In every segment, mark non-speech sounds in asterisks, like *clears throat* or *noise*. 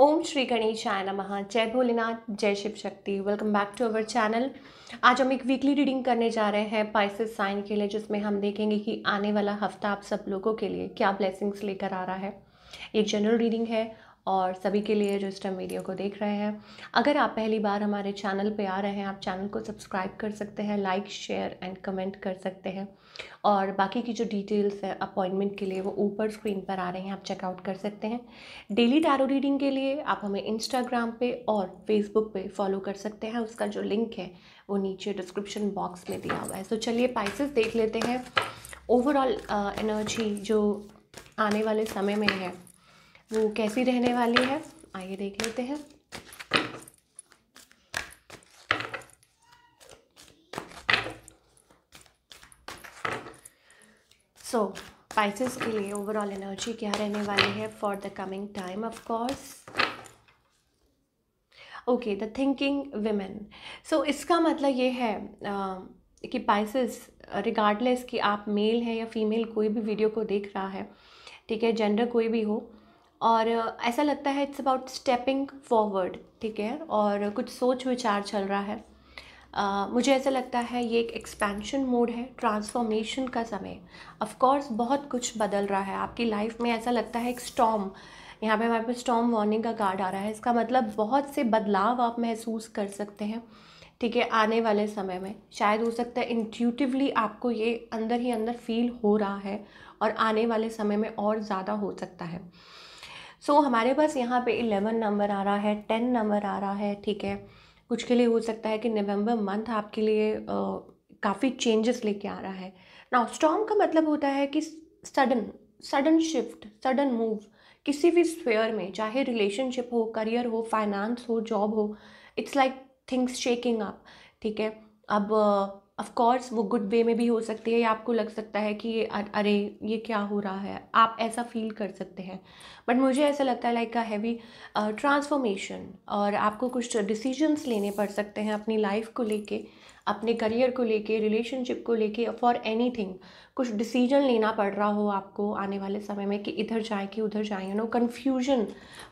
ओम श्री गणेशाय नमः जय भोलेनाथ जय Shiv Shakti welcome back to our channel आज हम एक वीकली रीडिंग करने जा रहे हैं पाइसिस साइन के लिए जिसमें हम देखेंगे कि आने वाला हफ्ता आप सब लोगों के लिए क्या ब्लेसिंग्स लेकर आ रहा है एक जनरल रीडिंग है और सभी के लिए जो इस टाइम वीडियो को देख रहे हैं अगर आप पहली बार हमारे चैनल पे आ रहे हैं आप चैनल को सब्सक्राइब कर सकते हैं लाइक शेयर एंड कमेंट कर सकते हैं और बाकी की जो डिटेल्स है अपॉइंटमेंट के लिए वो ऊपर स्क्रीन पर आ रहे हैं आप चेकआउट कर सकते हैं डेली टैरो रीडिंग के लिए आप हमें इंस्टाग्राम पर और फेसबुक पर फॉलो कर सकते हैं उसका जो लिंक है वो नीचे डिस्क्रिप्शन बॉक्स में दिया हुआ है तो चलिए पाइसेस देख लेते हैं ओवरऑल एनर्जी uh, जो आने वाले समय में है वो कैसी रहने वाली है आइए देख लेते हैं सो so, पाइसिस के लिए ओवरऑल एनर्जी क्या रहने वाली है for the coming time of course okay the thinking women so इसका मतलब ये है uh, कि पाइसिस रिगार्डलेस कि आप मेल हैं या फीमेल कोई भी वीडियो को देख रहा है ठीक है जेंडर कोई भी हो और ऐसा लगता है इट्स अबाउट स्टेपिंग फॉरवर्ड ठीक है और कुछ सोच विचार चल रहा है आ, मुझे ऐसा लगता है ये एक एक्सपेंशन मोड है ट्रांसफॉर्मेशन का समय ऑफकोर्स बहुत कुछ बदल रहा है आपकी लाइफ में ऐसा लगता है एक स्टॉम यहाँ पे हमारे पास स्टॉम वार्निंग का कार्ड आ रहा है इसका मतलब बहुत से बदलाव आप महसूस कर सकते हैं ठीक है आने वाले समय में शायद हो सकता है इंट्यूटिवली आपको ये अंदर ही अंदर फील हो रहा है और आने वाले समय में और ज़्यादा हो सकता है सो so, हमारे पास यहाँ पे इलेवन नंबर आ रहा है टेन नंबर आ रहा है ठीक है कुछ के लिए हो सकता है कि नवंबर मंथ आपके लिए काफ़ी चेंजेस लेके आ रहा है नाउ स्टॉम का मतलब होता है कि sudden sudden shift sudden move किसी भी स्फेयर में चाहे रिलेशनशिप हो करियर हो फाइनेंस हो जॉब हो it's like things shaking up ठीक है अब ऑफ़ कोर्स वो गुड वे में भी हो सकती है या आपको लग सकता है कि अरे ये क्या हो रहा है आप ऐसा फ़ील कर सकते हैं बट मुझे ऐसा लगता है लाइक अ हैवी ट्रांसफॉर्मेशन और आपको कुछ डिसीजंस लेने पड़ सकते हैं अपनी लाइफ को लेके अपने करियर को लेके रिलेशनशिप को लेके फॉर एनीथिंग कुछ डिसीजन लेना पड़ रहा हो आपको आने वाले समय में कि इधर जाए कि उधर जाए यू नो कन्फ्यूजन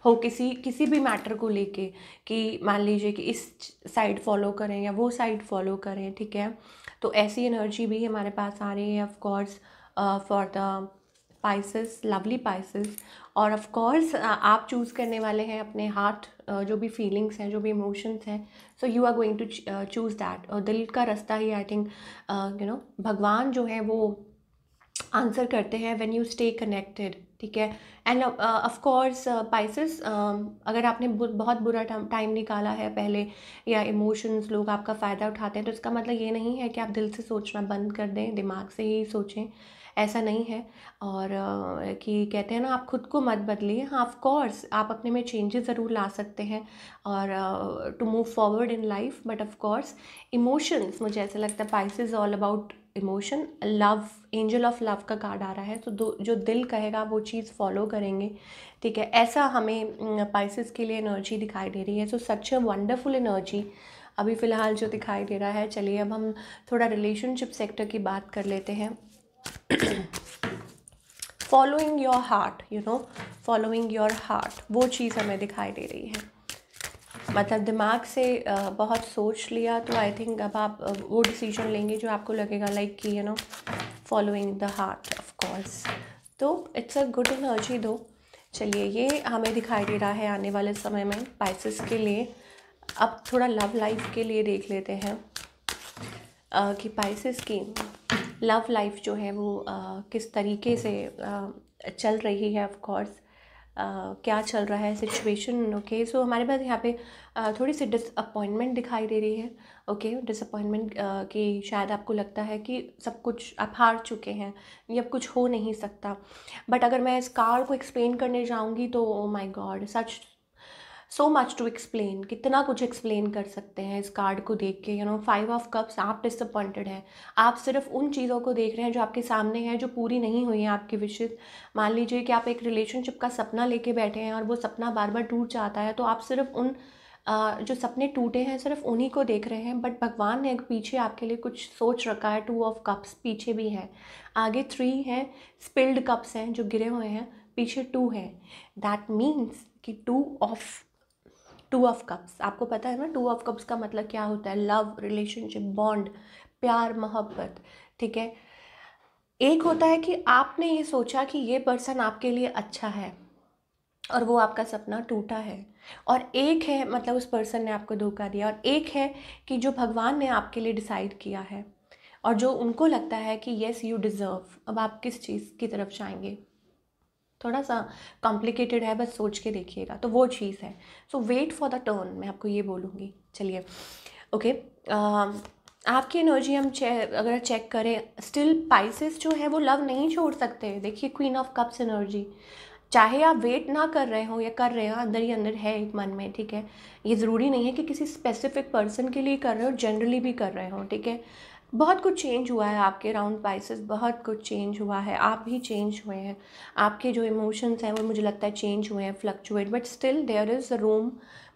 हो किसी किसी भी मैटर को लेके कि मान लीजिए कि इस साइड फॉलो करें या वो साइड फॉलो करें ठीक है तो ऐसी एनर्जी भी हमारे पास आ रही है of course for the Pisces lovely Pisces और ऑफ़ कोर्स आप चूज़ करने वाले हैं अपने हार्ट जो भी फीलिंग्स हैं जो भी इमोशंस हैं so you are going to choose that और दिल का रास्ता ही आई थिंक यू नो भगवान जो है वो आंसर करते हैं व्हेन यू स्टे कनेक्टेड ठीक है एंड ऑफ कोर्स पाइसिस अगर आपने बहुत बुरा टाइम निकाला है पहले या इमोशंस लोग आपका फ़ायदा उठाते हैं तो इसका मतलब ये नहीं है कि आप दिल से सोचना बंद कर दें दिमाग से ही सोचें ऐसा नहीं है और आ, uh, कि कहते हैं ना आप खुद को मत बदलिए हाँ ऑफ कोर्स आप अपने में चेंजेस ज़रूर ला सकते हैं और to move forward in life but of course emotions मुझे ऐसा लगता है Pisces all about emotion love angel of love का कार्ड आ रहा है तो जो दिल कहेगा वो चीज़ फॉलो करेंगे ठीक है ऐसा हमें पाइसिस के लिए एनर्जी दिखाई दे रही है सो सच ए वंडरफुल एनर्जी अभी फ़िलहाल जो दिखाई दे रहा है चलिए अब हम थोड़ा रिलेशनशिप सेक्टर की बात कर लेते हैं following your heart you know following your heart वो चीज़ हमें दिखाई दे रही है मतलब दिमाग से बहुत सोच लिया तो आई थिंक अब आप वो डिसीजन लेंगे जो आपको लगेगा लाइक कि you know following the heart of course तो इट्स अ गुड एनर्जी दो चलिए ये हमें दिखाई दे रहा है आने वाले समय में पाइसिस के लिए अब थोड़ा लव लाइफ के लिए देख लेते हैं आ, कि पाइसिस की लव लाइफ जो है वो आ, किस तरीके से आ, चल रही है ऑफ कोर्स क्या चल रहा है सिचुएशन ओके सो हमारे पास यहाँ पे थोड़ी सी डिसअपॉइंटमेंट दिखाई दे रही है ओके डिसअपॉइंटमेंट कि शायद आपको लगता है कि सब कुछ आप हार चुके हैं या कुछ हो नहीं सकता बट अगर मैं इस कार को एक्सप्लेन करने जाऊँगी तो oh my god such so much to explain कितना कुछ एक्सप्लेन कर सकते हैं इस कार्ड को देख के you know five of cups आप डिसअपॉइंटेड हैं आप सिर्फ उन चीज़ों को देख रहे हैं जो आपके सामने हैं जो पूरी नहीं हुई है आपकी विशेष मान लीजिए कि आप एक रिलेशनशिप का सपना लेके बैठे हैं और वो सपना बार बार टूट जाता है तो आप सिर्फ उन जो सपने टूटे हैं सिर्फ उन्हीं को देख रहे हैं बट भगवान ने पीछे आपके लिए कुछ सोच रखा है टू ऑफ कप्स पीछे भी हैं आगे थ्री हैं स्पिल्ड कप्स हैं जो गिरे हुए हैं पीछे टू हैं दैट मीन्स कि two of two of cups आपको पता है ना टू ऑफ कप्स का मतलब क्या होता है लव रिलेशनशिप बॉन्ड प्यार मोहब्बत ठीक है एक होता है कि आपने ये सोचा कि ये पर्सन आपके लिए अच्छा है और वो आपका सपना टूटा है और एक है मतलब उस पर्सन ने आपको धोखा दिया और एक है कि जो भगवान ने आपके लिए डिसाइड किया है और जो उनको लगता है कि येस यू डिज़र्व अब आप किस चीज़ की तरफ जाएंगे थोड़ा सा कॉम्प्लिकेटेड है बस सोच के देखिएगा तो वो चीज़ है so wait for the turn मैं आपको ये बोलूँगी चलिए ओके okay, आपकी एनर्जी हम चे अगर चेक करें स्टिल पाइसिस जो है वो लव नहीं छोड़ सकते देखिए क्वीन ऑफ कप्स एनर्जी चाहे आप वेट ना कर रहे हो या कर रहे हो अंदर ही अंदर है एक मन में ठीक है ये ज़रूरी नहीं है कि किसी स्पेसिफिक पर्सन के लिए कर रहे हो जनरली भी कर रहे हो ठीक है बहुत कुछ चेंज हुआ है आपके राउंड प्राइसेस बहुत कुछ चेंज हुआ है आप भी चेंज हुए हैं आपके जो इमोशंस हैं वो मुझे लगता है चेंज हुए हैं fluctuate but still there is room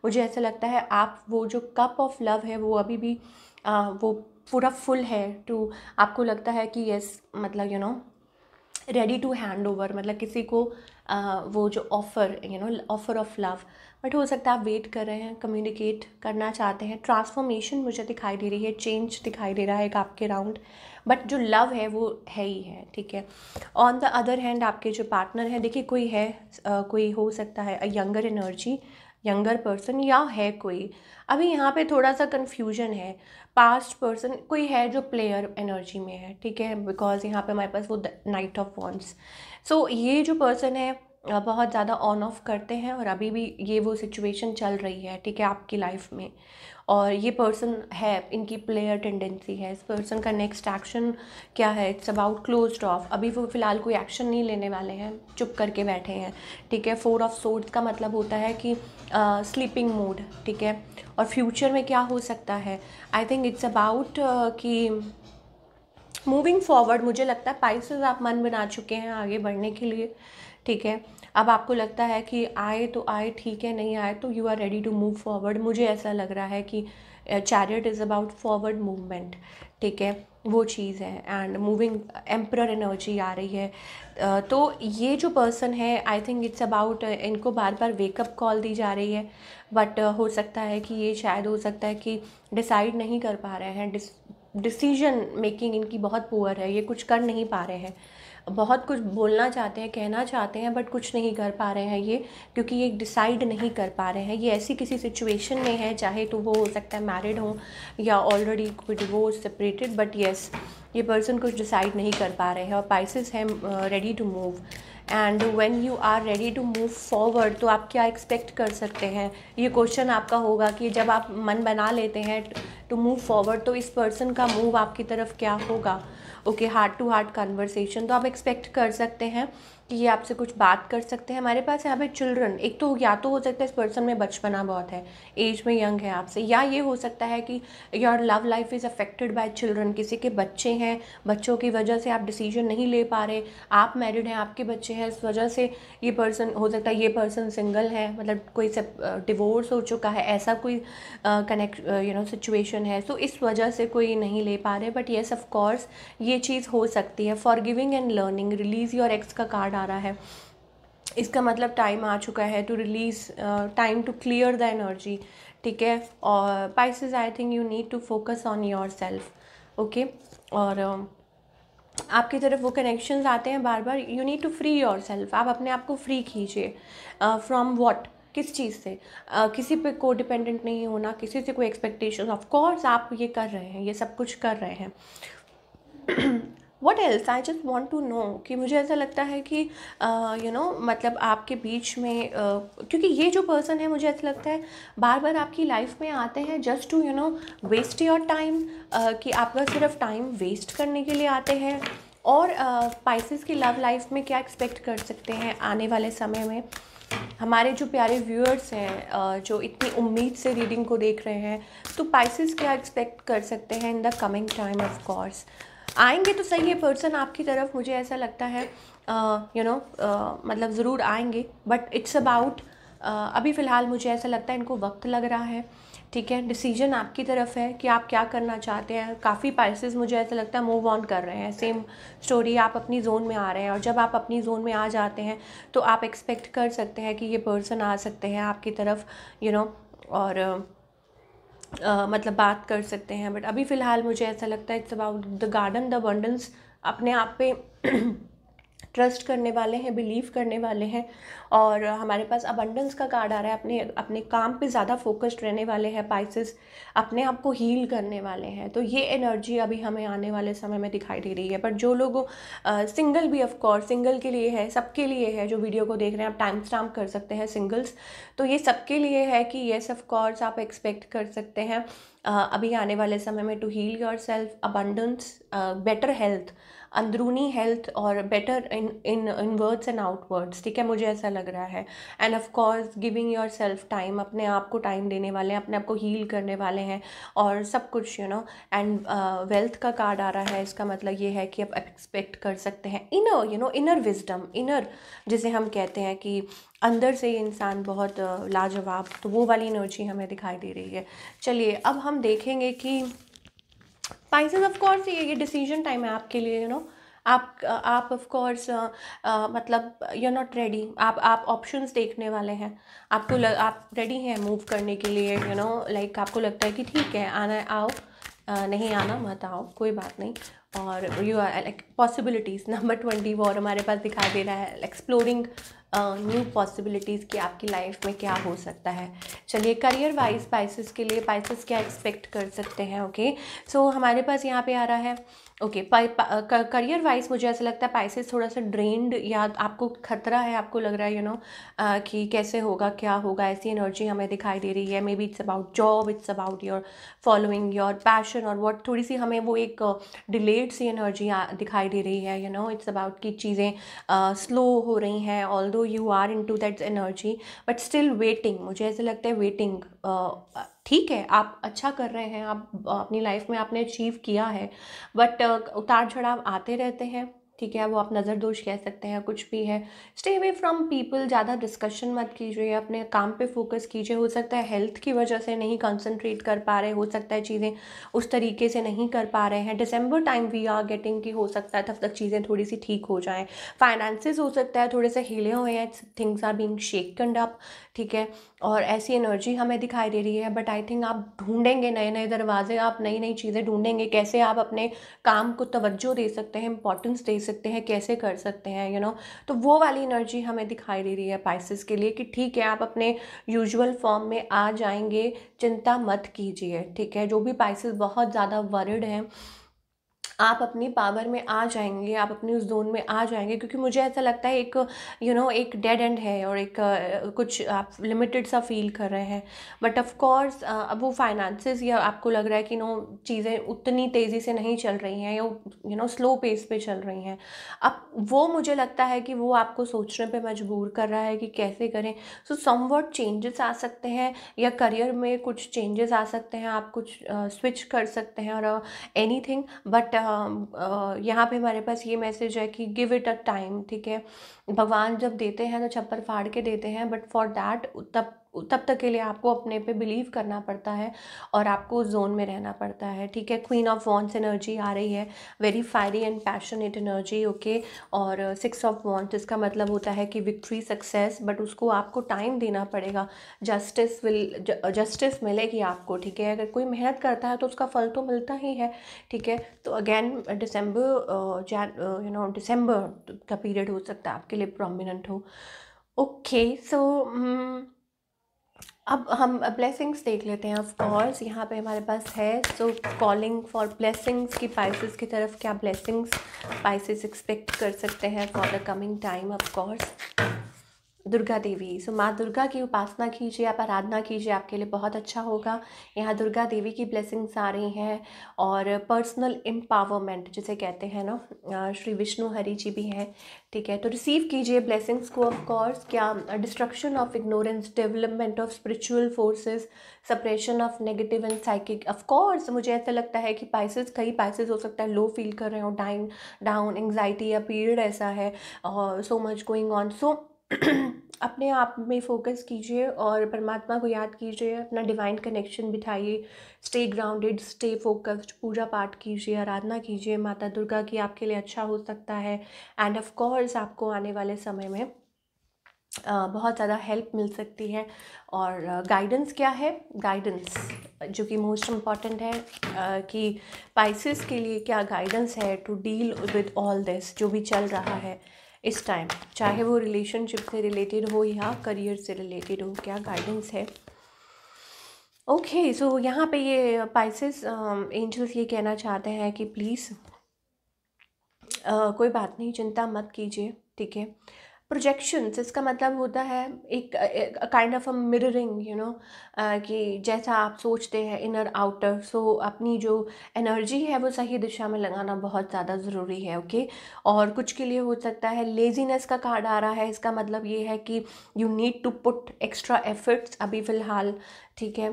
मुझे ऐसा लगता है आप वो जो कप ऑफ लव है वो अभी भी आ, वो पूरा फुल है टू आपको लगता है कि यस मतलब you know ready to hand over मतलब किसी को आ, वो जो offer you know offer of love but हो सकता है आप वेट कर रहे हैं कम्युनिकेट करना चाहते हैं ट्रांसफॉर्मेशन मुझे दिखाई दे रही है चेंज दिखाई दे रहा है एक आपके राउंड बट जो लव है वो है ही है ठीक है ऑन द अदर हैंड आपके जो पार्टनर हैं देखिए कोई है आ, कोई हो सकता है यंगर एनर्जी यंगर पर्सन या है कोई अभी यहाँ पे थोड़ा सा कन्फ्यूजन है पास्ट पर्सन कोई है जो प्लेयर एनर्जी में है ठीक है बिकॉज यहाँ पे हमारे पास वो नाइट ऑफ वॉन्ट्स सो ये जो पर्सन है बहुत ज़्यादा ऑन ऑफ करते हैं और अभी भी ये वो सिचुएशन चल रही है ठीक है आपकी लाइफ में और ये पर्सन है इनकी प्लेयर टेंडेंसी है इस पर्सन का नेक्स्ट एक्शन क्या है इट्स अबाउट क्लोज ऑफ अभी वो फ़िलहाल कोई एक्शन नहीं लेने वाले हैं चुप करके बैठे हैं ठीक है फोर ऑफ सोर्ड्स का मतलब होता है कि स्लीपिंग मोड ठीक है और फ्यूचर में क्या हो सकता है आई थिंक इट्स अबाउट कि मूविंग फॉरवर्ड मुझे लगता है पाइसेस आप मन बना चुके हैं आगे बढ़ने के लिए ठीक है अब आपको लगता है कि आए तो आए ठीक है नहीं आए तो you are ready to move forward मुझे ऐसा लग रहा है कि chariot is about forward movement ठीक है वो चीज़ है एंड मूविंग एम्प्रर एनर्जी आ रही है तो ये जो पर्सन है आई थिंक इट्स अबाउट इनको बार बार वेकअप कॉल दी जा रही है बट हो सकता है कि ये शायद हो सकता है कि डिसाइड नहीं कर पा रहे हैं डिसीजन मेकिंग इनकी बहुत पुअर है ये कुछ कर नहीं पा रहे हैं बहुत कुछ बोलना चाहते हैं कहना चाहते हैं बट कुछ नहीं कर पा रहे हैं ये क्योंकि ये डिसाइड नहीं कर पा रहे हैं ये ऐसी किसी सिचुएशन में है चाहे तो वो हो सकता है मैरिड हो या ऑलरेडी कोई डिवोर्स सेपरेटेड बट येस ये पर्सन कुछ डिसाइड नहीं कर पा रहे हैं और पाइसिस हैं ready to move and when you are ready to move forward तो आप क्या एक्सपेक्ट कर सकते हैं ये क्वेश्चन आपका होगा कि जब आप मन बना लेते हैं टू मूव फॉरवर्ड तो इस पर्सन का मूव आपकी तरफ क्या होगा okay heart to heart conversation तो आप एक्सपेक्ट कर सकते हैं कि ये आपसे कुछ बात कर सकते हैं हमारे पास यहाँ पे चिल्ड्रन एक तो या तो हो सकता है इस पर्सन में बचपना बहुत है एज में यंग है आपसे या ये हो सकता है कि your love life is affected by children किसी के बच्चे हैं बच्चों की वजह से आप डिसीजन नहीं ले पा रहे आप मैरिड हैं आपके बच्चे हैं इस वजह से ये पर्सन हो सकता है ये पर्सन सिंगल है मतलब कोई से डिवोर्स हो चुका है ऐसा कोई कनेक्ट यू नो सिचुएशन है सो तो so, इस वजह से कोई नहीं ले पा रहे बट येस ऑफकोर्स ये चीज़ हो सकती है for giving and learning release your ex का कार्ड कार्ड आ रहा है इसका मतलब टाइम आ चुका है to release time to clear the energy ठीक है और Pisces I think you need to focus on yourself okay और आपकी तरफ वो कनेक्शन आते हैं बार बार you need to free yourself आप अपने आप को फ्री कीजिए फ्रॉम वॉट किस चीज़ से uh, किसी पे को डिपेंडेंट नहीं होना किसी से कोई एक्सपेक्टेशन ऑफ कोर्स आप ये कर रहे हैं ये सब कुछ कर रहे हैं *clears throat* what else I just want to know कि मुझे ऐसा लगता है कि यू नो you know, मतलब आपके बीच में uh, क्योंकि ये जो पर्सन है मुझे ऐसा लगता है बार बार आपकी लाइफ में आते हैं just to you know waste your time कि आपका सिर्फ टाइम वेस्ट करने के लिए आते हैं और स्पाइसिस uh, की लव लाइफ में क्या एक्सपेक्ट कर सकते हैं आने वाले समय में हमारे जो प्यारे व्यूअर्स हैं जो इतनी उम्मीद से रीडिंग को देख रहे हैं तो पाइसिस क्या एक्सपेक्ट कर सकते हैं in the coming time of course आएंगे तो सही है पर्सन आपकी तरफ मुझे ऐसा लगता है यू नो मतलब ज़रूर आएंगे बट इट्स अबाउट अभी फ़िलहाल मुझे ऐसा लगता है इनको वक्त लग रहा है ठीक है डिसीजन आपकी तरफ है कि आप क्या करना चाहते हैं काफ़ी पाइसिस मुझे ऐसा लगता है मूव ऑन कर रहे हैं सेम स्टोरी आप अपनी जोन में आ रहे हैं और जब आप अपनी जोन में आ जाते हैं तो आप एक्सपेक्ट कर सकते हैं कि ये पर्सन आ सकते हैं आपकी तरफ यू you नो know, और मतलब बात कर सकते हैं बट अभी फ़िलहाल मुझे ऐसा लगता है it's about the garden the abundance अपने आप पे *clears throat* ट्रस्ट करने वाले हैं बिलीव करने वाले हैं और हमारे पास अबंडेंस का कार्ड आ रहा है अपने अपने काम पे ज़्यादा फोकस्ड रहने वाले हैं पाइसिस अपने आप को हील करने वाले हैं तो ये एनर्जी अभी हमें आने वाले समय में दिखाई दे रही है बट जो लोग सिंगल भी ऑफकोर्स सिंगल के लिए है सबके लिए है जो वीडियो को देख रहे हैं आप टाइम स्टाम्प कर सकते हैं सिंगल्स तो ये सबके लिए है कि येस ऑफकोर्स आप एक्सपेक्ट कर सकते हैं अभी आने वाले समय में to heal your self abundance better health अंदरूनी हेल्थ और better in in inwards and outwards ठीक है मुझे ऐसा लग रहा है and of course giving your self time अपने आप को टाइम देने वाले हैं अपने आप को हील करने वाले हैं और सब कुछ यू नो एंड वेल्थ का कार्ड आ रहा है इसका मतलब ये है कि आप एक्सपेक्ट कर सकते हैं inner you know inner wisdom inner जिसे हम कहते हैं कि अंदर से ये इंसान बहुत uh, लाजवाब तो वो वाली एनर्जी हमें दिखाई दे रही है चलिए अब हम देखेंगे कि स्पाइसेस ऑफ कोर्स ये ये डिसीजन टाइम है आपके लिए यू नो आप आप ऑफ कोर्स मतलब यू आर नॉट रेडी आप आप ऑप्शंस देखने वाले हैं आपको लग, आप रेडी हैं मूव करने के लिए यू नो लाइक आपको लगता है कि ठीक है आना है आओ आ, नहीं आना मत आओ कोई बात नहीं और you are like possibilities number twenty वो और हमारे पास दिखा दे रहा है एक्सप्लोरिंग न्यू पॉसिबिलिटीज़ कि आपकी लाइफ में क्या हो सकता है चलिए करियर वाइज पाइसिस के लिए पाइसिस क्या एक्सपेक्ट कर सकते हैं ओके सो so, हमारे पास यहाँ पे आ रहा है ओके करियर वाइज मुझे ऐसा लगता है पाइसिस थोड़ा सा ड्रेनड या आपको खतरा है आपको लग रहा है यू नो कि कैसे होगा क्या होगा ऐसी एनर्जी हमें दिखाई दे रही है maybe it's about job it's about your following your passion और वॉट थोड़ी सी हमें वो एक डिलेड सी एनर्जी दिखाई दे रही है यू नो इट्स अबाउट कि चीज़ें स्लो uh, हो रही हैं although you are into that energy but still waiting मुझे ऐसे लगता है वेटिंग ठीक है आप अच्छा कर रहे हैं आप अपनी लाइफ में आपने अचीव किया है बट उतार चढ़ाव आते रहते हैं ठीक है वो आप नज़र दोष कह सकते हैं कुछ भी है स्टे अवे फ्रॉम पीपल ज़्यादा डिस्कशन मत कीजिए अपने काम पे फोकस कीजिए हो सकता है हेल्थ की वजह से नहीं कंसंट्रेट कर पा रहे हो सकता है चीज़ें उस तरीके से नहीं कर पा रहे हैं December time we are getting की हो सकता है तब तक चीज़ें थोड़ी सी ठीक हो जाएँ फाइनेंसिस हो सकता है थोड़े से हिले हुए हैं things are being shaken up ठीक है और ऐसी एनर्जी हमें दिखाई दे रही है बट आई थिंक आप ढूंढेंगे नए नए दरवाजे आप नई नई चीज़ें ढूंढेंगे कैसे आप अपने काम को तवज्जो दे सकते हैं इंपॉर्टेंस दे सकते हैं कैसे कर सकते हैं यू you नो know? तो वो वाली एनर्जी हमें दिखाई दे रही है पाइसिस के लिए कि ठीक है आप अपने यूजुअल फॉर्म में आ जाएंगे चिंता मत कीजिए ठीक है जो भी पाइसिस बहुत ज़्यादा वर्ड हैं आप अपनी पावर में आ जाएंगे आप अपनी उस जोन में आ जाएंगे क्योंकि मुझे ऐसा लगता है एक यू you नो know, एक डेड एंड है और एक कुछ आप लिमिटेड सा फील कर रहे हैं बट ऑफ कोर्स अब वो फाइनेंसेस या आपको लग रहा है कि नो चीज़ें उतनी तेज़ी से नहीं चल रही हैं या यू नो स्लो पेस पे चल रही हैं अब वो मुझे लगता है कि वो आपको सोचने पर मजबूर कर रहा है कि कैसे करें सो समवट चेंजेस आ सकते हैं या करियर में कुछ चेंजेस आ सकते हैं आप कुछ स्विच uh, कर सकते हैं और एनी थिंग बट यहाँ पे हमारे पास ये मैसेज है कि गिव इट अ टाइम ठीक है भगवान जब देते हैं तो छप्पर फाड़ के देते हैं बट फॉर दैट तब तब तक के लिए आपको अपने पे बिलीव करना पड़ता है और आपको उस जोन में रहना पड़ता है ठीक है क्वीन ऑफ वॉन्स एनर्जी आ रही है very fiery and passionate energy okay और सिक्स ऑफ वॉन्स इसका मतलब होता है कि विक्ट्री सक्सेस बट उसको आपको टाइम देना पड़ेगा जस्टिस विल जस्टिस मिलेगी आपको ठीक है अगर कोई मेहनत करता है तो उसका फल तो मिलता ही है ठीक है तो again December Jan you know December का पीरियड हो सकता है आपके लिए प्रोमिनेंट हो ओके सो हम्म, अब हम ब्लेसिंग्स देख लेते हैं ऑफकोर्स यहाँ पे हमारे पास है सो कॉलिंग फॉर ब्लेसिंग्स की पाइसिस की तरफ क्या ब्लेसिंग्स पाइसिस एक्सपेक्ट कर सकते हैं for the coming time of course Durga Devi so माँ दुर्गा की उपासना कीजिए आप आराधना कीजिए आपके लिए बहुत अच्छा होगा यहाँ दुर्गा देवी की ब्लेसिंग्स आ रही हैं और पर्सनल एम्पावरमेंट जिसे कहते हैं ना श्री विष्णु हरि जी भी हैं ठीक है तो रिसीव कीजिए ब्लेसिंग्स को ऑफ कोर्स क्या destruction of ignorance development of spiritual forces suppression of negative and psychic of course मुझे ऐसा लगता है कि पाइसेस कई पाइसेस हो सकता है लो फील कर रहे हो डाइन डाउन एंग्जाइटी या पीरियड ऐसा है और so much going on so *clears throat* अपने आप में फोकस कीजिए और परमात्मा को याद कीजिए अपना डिवाइन कनेक्शन बिठाइए स्टे ग्राउंडेड स्टे फोकस्ड पूजा पाठ कीजिए आराधना कीजिए माता दुर्गा की आपके लिए अच्छा हो सकता है एंड ऑफ कोर्स आपको आने वाले समय में बहुत ज़्यादा हेल्प मिल सकती है और गाइडेंस क्या है गाइडेंस जो कि मोस्ट इम्पॉर्टेंट है कि पाइसिस के लिए क्या गाइडेंस है to deal with all this जो भी चल रहा है इस टाइम चाहे वो रिलेशनशिप से रिलेटेड हो या करियर से रिलेटेड हो क्या गाइडेंस है ओके okay, सो so यहाँ पे ये पाइसिस एंजल्स um, ये कहना चाहते हैं कि प्लीज़ uh, कोई बात नहीं चिंता मत कीजिए ठीक है प्रोजेक्शंस तो इसका मतलब होता है एक kind of a mirroring you know कि जैसा आप सोचते हैं इनर आउटर सो अपनी जो एनर्जी है वो सही दिशा में लगाना बहुत ज़्यादा ज़रूरी है ओके okay? और कुछ के लिए हो सकता है लेजीनेस का कार्ड आ रहा है इसका मतलब ये है कि you need to put extra efforts अभी फ़िलहाल ठीक है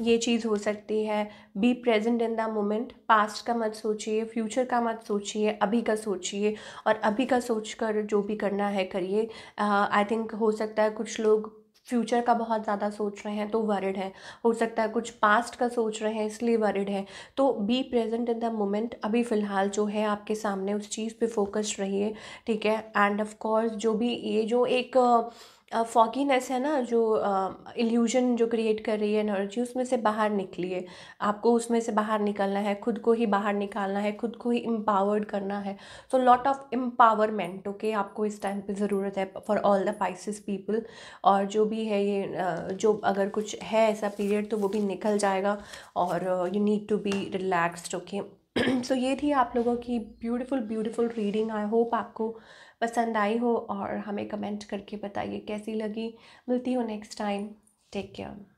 ये चीज़ हो सकती है be present in the moment past का मत सोचिए फ्यूचर का मत सोचिए अभी का सोचिए और अभी का सोच कर जो भी करना है करिए आई थिंक हो सकता है कुछ लोग फ्यूचर का बहुत ज़्यादा सोच रहे हैं तो वरिड है हो सकता है कुछ पास्ट का सोच रहे हैं इसलिए वरिड है तो be present in the moment अभी फ़िलहाल जो है आपके सामने उस चीज़ पे फोकस्ड रहिए ठीक है एंड ऑफ कोर्स जो भी ये जो एक uh, फॉकीनेस है ना जो इल्यूजन जो क्रिएट कर रही है एनर्जी उसमें से बाहर निकलिए आपको उसमें से बाहर निकलना है खुद को ही बाहर निकालना है खुद को ही एम्पावर्ड करना है so lot of empowerment okay आपको इस टाइम पे ज़रूरत है for all the Pisces people और जो भी है ये जो अगर कुछ है ऐसा पीरियड तो वो भी निकल जाएगा और you need to be relaxed okay so ये थी आप लोगों की beautiful beautiful reading I hope आपको पसंद आई हो और हमें कमेंट करके बताइए कैसी लगी मिलती हो नेक्स्ट टाइम टेक केयर